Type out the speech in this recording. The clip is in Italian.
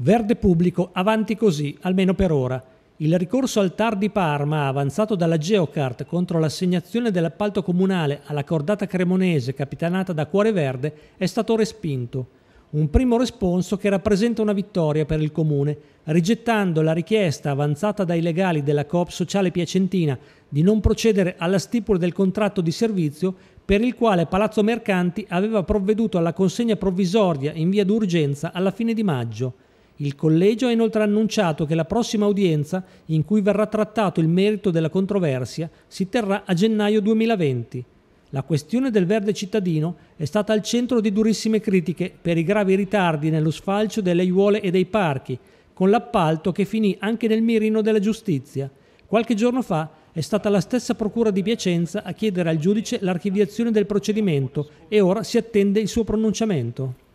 Verde pubblico, avanti così, almeno per ora. Il ricorso al TAR di Parma, avanzato dalla Geocart contro l'assegnazione dell'appalto comunale alla cordata cremonese capitanata da Cuore Verde, è stato respinto. Un primo responso che rappresenta una vittoria per il Comune, rigettando la richiesta avanzata dai legali della Coop Sociale Piacentina di non procedere alla stipula del contratto di servizio per il quale Palazzo Mercanti aveva provveduto alla consegna provvisoria in via d'urgenza alla fine di maggio. Il collegio ha inoltre annunciato che la prossima udienza, in cui verrà trattato il merito della controversia, si terrà a gennaio 2020. La questione del verde cittadino è stata al centro di durissime critiche per i gravi ritardi nello sfalcio delle aiuole e dei parchi, con l'appalto che finì anche nel mirino della giustizia. Qualche giorno fa è stata la stessa Procura di Piacenza a chiedere al giudice l'archiviazione del procedimento e ora si attende il suo pronunciamento.